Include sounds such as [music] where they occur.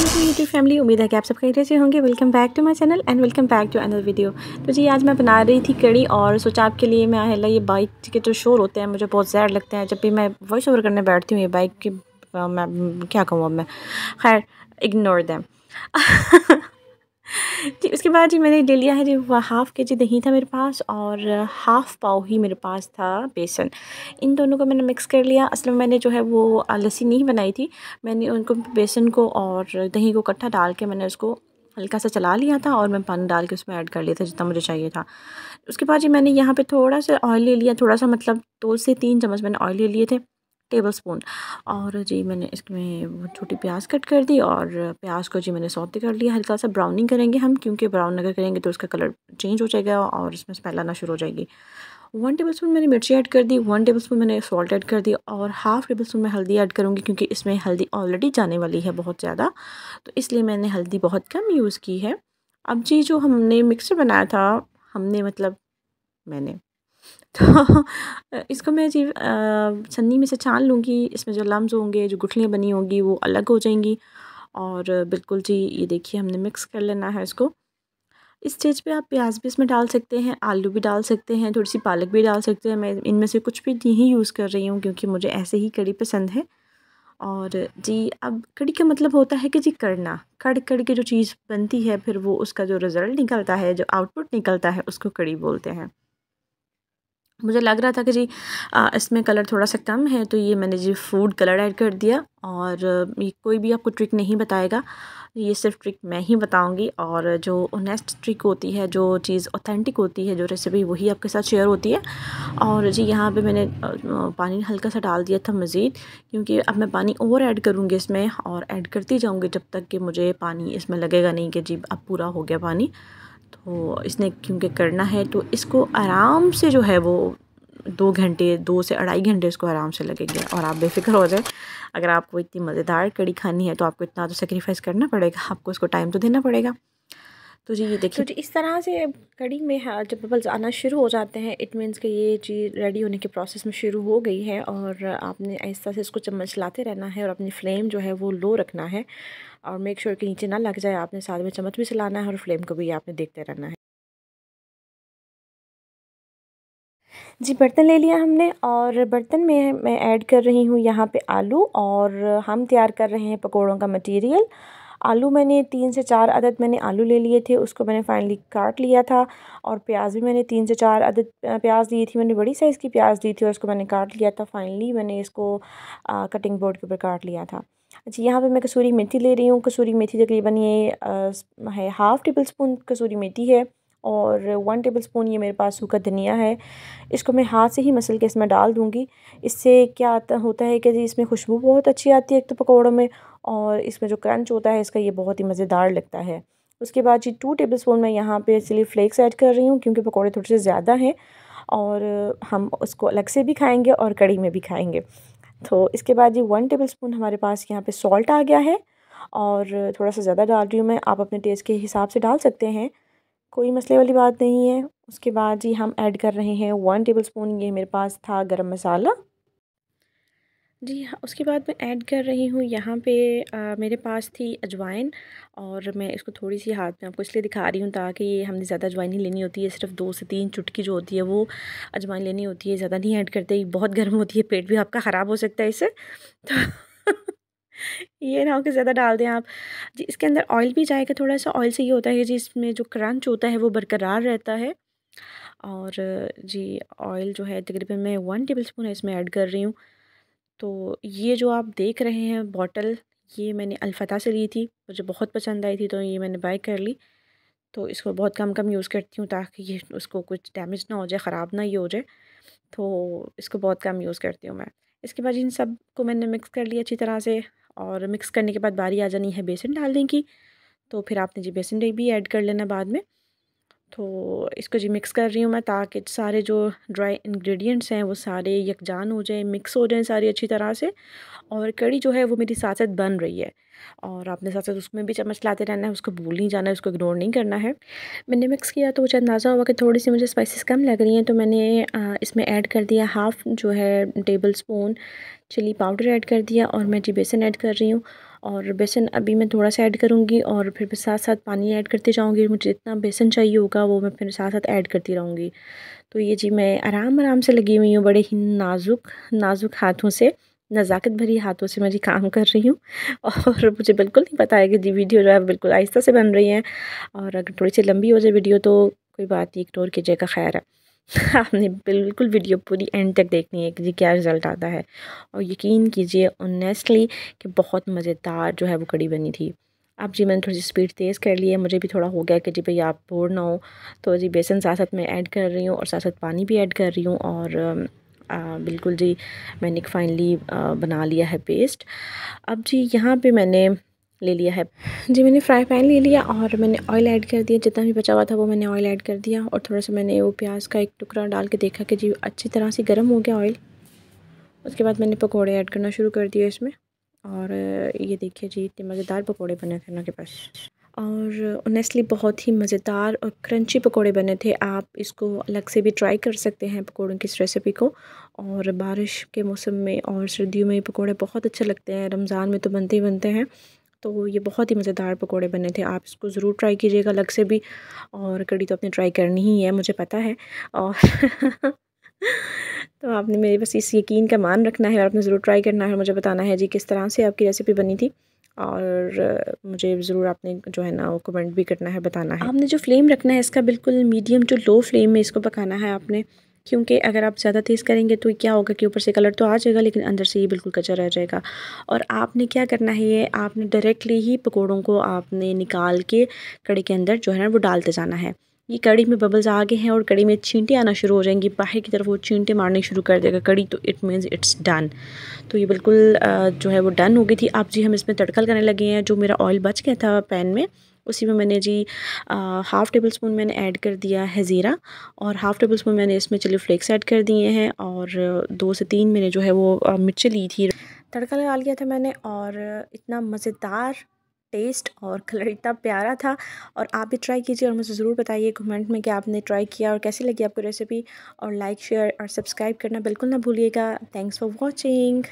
YouTube family उम्मीद है कि आप सब कहीं से होंगे welcome back to my channel and welcome back to another video तो जी आज मैं बना रही थी कड़ी और सोचा आपके लिए मैं हेला ये बाइक के जो शोर होते हैं मुझे बहुत ज़्यादा लगते हैं जब भी मैं वॉइस ओवर करने बैठती हूँ ये बाइक की मैं क्या कहूँ अब मैं खैर इग्नोर दैम [laughs] जी उसके बाद जी मैंने ले लिया है जी हाफ़ के जी दही था मेरे पास और हाफ़ पाव ही मेरे पास था बेसन इन दोनों को मैंने मिक्स कर लिया असल में मैंने जो है वो लस्सी नहीं बनाई थी मैंने उनको बेसन को और दही को इकट्ठा डाल के मैंने उसको हल्का सा चला लिया था और मैं पानी डाल के उसमें ऐड कर लिया था जितना मुझे चाहिए था उसके बाद जी मैंने यहाँ पे थोड़ा सा ऑयल ले लिया थोड़ा सा मतलब दो से तीन चम्मच मैंने ऑयल ले लिए थे टेबल स्पून और जी मैंने इसमें छोटी प्याज कट कर दी और प्याज को जी मैंने सौते कर लिया हल्का सा ब्राउनिंग करेंगे हम क्योंकि ब्राउन अगर करेंगे तो उसका कलर चेंज हो जाएगा और इसमें स्मेल आना शुरू हो जाएगी वन टेबल स्पून मैंने मिर्ची ऐड कर दी वन टेबल स्पून मैंने सॉल्ट ऐड कर दी और हाफ़ टेबल स्पून मैं हल्दी ऐड करूँगी क्योंकि इसमें हल्दी ऑलरेडी जाने वाली है बहुत ज़्यादा तो इसलिए मैंने हल्दी बहुत कम यूज़ की है अब जी जो हमने मिक्सर बनाया था हमने मतलब मैंने [laughs] तो इसको मैं जी छन्नी में से छान लूँगी इसमें जो लम्स होंगे जो गुठलियाँ बनी होंगी वो अलग हो जाएंगी और बिल्कुल जी ये देखिए हमने मिक्स कर लेना है इसको इस स्टेज पे आप प्याज भी इसमें डाल सकते हैं आलू भी डाल सकते हैं थोड़ी सी पालक भी डाल सकते हैं मैं इनमें से कुछ भी नहीं यूज़ कर रही हूँ क्योंकि मुझे ऐसे ही कड़ी पसंद है और जी अब कड़ी का मतलब होता है कि जी करना कड़ कड़ के जो चीज़ बनती है फिर वो उसका जो रिज़ल्ट निकलता है जो आउटपुट निकलता है उसको कड़ी बोलते हैं मुझे लग रहा था कि जी आ, इसमें कलर थोड़ा सा कम है तो ये मैंने जी फूड कलर ऐड कर दिया और ये कोई भी आपको ट्रिक नहीं बताएगा ये सिर्फ ट्रिक मैं ही बताऊंगी और जो ओनेस्ट ट्रिक होती है जो चीज़ ऑथेंटिक होती है जो रेसिपी वही आपके साथ शेयर होती है और जी यहाँ पे मैंने पानी हल्का सा डाल दिया था मज़ीद क्योंकि अब मैं पानी और ऐड करूँगी इसमें और ऐड करती जाऊँगी जब तक कि मुझे पानी इसमें लगेगा नहीं कि जी अब पूरा हो गया पानी तो इसने क्योंकि करना है तो इसको आराम से जो है वो दो घंटे दो से अढ़ाई घंटे इसको आराम से लगेंगे और आप बेफिक्र हो जाए अगर आपको इतनी मज़ेदार कड़ी खानी है तो आपको इतना तो सेक्रीफाइस करना पड़ेगा आपको इसको टाइम तो देना पड़ेगा तो जी ये देखिए तो जी इस तरह से कड़ी में जब बबल्स आना शुरू हो जाते हैं इट मीन्स कि ये चीज़ रेडी होने के प्रोसेस में शुरू हो गई है और आपने ऐसा से इसको चम्मच लाते रहना है और अपनी फ्लेम जो है वो लो रखना है और मेक श्योर sure कि नीचे ना लग जाए आपने साथ में चम्मच भी चलाना है और फ्लेम को भी आपने देखते रहना है जी बर्तन ले लिया हमने और बर्तन में मैं ऐड कर रही हूँ यहाँ पे आलू और हम तैयार कर रहे हैं पकोड़ों का मटेरियल आलू मैंने तीन से चार अदद मैंने आलू ले लिए थे उसको मैंने फाइनली काट लिया था और प्याज भी मैंने तीन से चार अदद प्याज दी थी मैंने बड़ी साइज़ की प्याज दी थी और उसको मैंने काट लिया था फाइनली मैंने इसको आ, कटिंग बोर्ड के ऊपर काट लिया था अच्छा यहाँ पे मैं कसूरी मेथी ले रही हूँ कसूरी मेथी तकरीबन ये आ, है हाफ़ टेबल स्पून कसूरी मेथी है और वन टेबल स्पून ये मेरे पास सूखा धनिया है इसको मैं हाथ से ही मसल के इसमें डाल दूँगी इससे क्या आता होता है कि इसमें खुशबू बहुत अच्छी आती है एक तो पकौड़ों में और इसमें जो क्रंच होता है इसका ये बहुत ही मज़ेदार लगता है उसके बाद जी टू टेबल स्पून मैं यहाँ पर चिली फ्लेक्स ऐड कर रही हूँ क्योंकि पकौड़े थोड़े से ज़्यादा हैं और हम उसको अलग से भी खाएँगे और कड़ी में भी खाएँगे तो इसके बाद जी वन टेबल स्पून हमारे पास यहाँ पर सॉल्ट आ गया है और थोड़ा सा ज़्यादा डाल रही हूँ मैं आप अपने टेस्ट के हिसाब से डाल सकते हैं कोई मसले वाली बात नहीं है उसके बाद जी हम ऐड कर रहे हैं वन टेबल स्पून ये मेरे पास था गरम मसाला जी हाँ उसके बाद मैं ऐड कर रही हूँ यहाँ पे आ, मेरे पास थी अजवाइन और मैं इसको थोड़ी सी हाथ में आपको इसलिए दिखा रही हूँ ताकि ये हमने ज़्यादा अजवाइन ही लेनी होती है सिर्फ दो से तीन चुटकी जो होती है वो अजवाइन लेनी होती है ज़्यादा नहीं ऐड करते बहुत गर्म होती है पेट भी आपका ख़राब हो सकता है इससे तो [laughs] ये ना हो कि ज़्यादा डाल दें आप जी इसके अंदर ऑयल भी जाएगा थोड़ा सा ऑयल से ये होता है जी इसमें जो क्रंच होता है वो बरकरार रहता है और जी ऑयल जो है तकरीबन मैं वन टेबल स्पून इसमें ऐड कर रही हूँ तो ये जो आप देख रहे हैं बॉटल ये मैंने अलफ़ता से ली थी मुझे बहुत पसंद आई थी तो ये मैंने बाई कर ली तो इसको बहुत कम कम यूज़ करती हूँ ताकि ये उसको कुछ डैमेज ना हो जाए ख़राब ना ही हो जाए तो इसको बहुत कम यूज़ करती हूँ मैं इसके बाद इन सब को मैंने मिक्स कर लिया अच्छी तरह से और मिक्स करने के बाद बारी आ जानी है बेसन डालने की तो फिर आपने जी बेसन भी ऐड कर लेना बाद में तो इसको जी मिक्स कर रही हूँ मैं ताकि सारे जो ड्राई इंग्रेडिएंट्स हैं वो सारे यकजान हो जाएं मिक्स हो जाएं सारी अच्छी तरह से और कड़ी जो है वो मेरी साथ साथ बन रही है और आपने साथ साथ उसमें भी चम्मच लाते रहना है उसको भूल नहीं जाना है उसको इग्नोर नहीं करना है मैंने मिक्स किया तो मुझे अंदाज़ा हुआ कि थोड़ी सी मुझे स्पाइसिस कम लग रही हैं तो मैंने इसमें ऐड कर दिया हाफ़ जो है tablespoon chilli powder add कर दिया और मैं जी बेसन ऐड कर रही हूँ और बेसन अभी मैं थोड़ा सा ऐड करूँगी और फिर साथ साथ पानी ऐड करते जाऊँगी मुझे जितना बेसन चाहिए होगा वो मैं फिर साथ साथ ऐड करती रहूँगी तो ये जी मैं आराम आराम से लगी हुई हूँ बड़े ही नाजुक नाजुक हाथों से नज़ाकत भरी हाथों से मैं जी काम कर रही हूँ और मुझे बिल्कुल नहीं पता है कि जी वीडियो जो है बिल्कुल आहिस्ता से बन रही है और अगर थोड़ी सी लंबी हो जाए वीडियो तो कोई बात नहीं इग्नोर तो कीजिएगा खैर है [laughs] आपने बिल्कुल वीडियो पूरी एंड तक देखनी है कि क्या रिज़ल्ट आता है और यकीन कीजिए ऑनेस्टली कि बहुत मज़ेदार जो है वो कड़ी बनी थी अब जी मैंने थोड़ी सी स्पीड तेज़ कर ली है मुझे भी थोड़ा हो गया कि जी भाई आप बोर ना हो तो जी बेसन साथ साथ मैं ऐड कर रही हूँ और साथ साथ पानी भी ऐड कर रही हूँ और आ, बिल्कुल जी मैंने फाइनली बना लिया है पेस्ट अब जी यहाँ पे मैंने ले लिया है जी मैंने फ्राई पैन ले लिया और मैंने ऑयल ऐड कर दिया जितना भी बचा हुआ था वो मैंने ऑयल ऐड कर दिया और थोड़ा सा मैंने वो प्याज का एक टुकड़ा डाल के देखा कि जी अच्छी तरह से गर्म हो गया ऑयल उसके बाद मैंने पकौड़े ऐड करना शुरू कर दिए इसमें और ये देखिए जी इतने मज़ेदार पकौड़े बने थे उनके पास और ऑनेस्टली बहुत ही मज़ेदार और क्रंची पकोड़े बने थे आप इसको अलग से भी ट्राई कर सकते हैं पकोड़ों की इस रेसिपी को और बारिश के मौसम में और सर्दियों में पकोड़े बहुत अच्छे लगते हैं रमज़ान में तो बनते ही बनते हैं तो ये बहुत ही मज़ेदार पकोड़े बने थे आप इसको ज़रूर ट्राई कीजिएगा अलग से भी और कड़ी तो आपने ट्राई करनी ही है मुझे पता है और [laughs] तो आपने मेरे बस इस यकीन का मान रखना है और आपने ज़रूर ट्राई करना है मुझे बताना है जी किस तरह से आपकी रेसिपी बनी थी और मुझे ज़रूर आपने जो है ना वो कमेंट भी करना है बताना है आपने जो फ्लेम रखना है इसका बिल्कुल मीडियम टू लो फ्लेम में इसको पकाना है आपने क्योंकि अगर आप ज़्यादा तेज़ करेंगे तो क्या होगा कि ऊपर से कलर तो आ जाएगा लेकिन अंदर से ये बिल्कुल कच्चा रह जाएगा और आपने क्या करना है ये आपने डायरेक्टली ही पकौड़ों को आपने निकाल के कड़ी के अंदर जो है ना वो डालते जाना है ये कड़ी में बबल्स आ गए हैं और कड़ी में छींटे आना शुरू हो जाएंगी बाहर की तरफ वो छींटे मारने शुरू कर देगा कड़ी तो इट मीन्स इट्स डन तो ये बिल्कुल जो है वो डन हो गई थी आप जी हम इसमें तड़का लगाने लगे हैं जो मेरा ऑयल बच गया था पैन में उसी में मैंने जी हाफ़ टेबल स्पून मैंने ऐड कर दिया है ज़ीरा और हाफ़ टेबल स्पून मैंने इसमें चिली फ्लेक्स ऐड कर दिए हैं और दो से तीन मैंने जो है वो मिर्ची ली थी तड़का लगा लिया था मैंने और इतना मज़ेदार टेस्ट और [laughs] कलर इतना प्यारा था और आप भी ट्राई कीजिए और मुझे ज़रूर बताइए कमेंट में कि आपने ट्राई किया और कैसी लगी आपको रेसिपी और लाइक शेयर और सब्सक्राइब करना बिल्कुल ना भूलिएगा थैंक्स फॉर वॉचिंग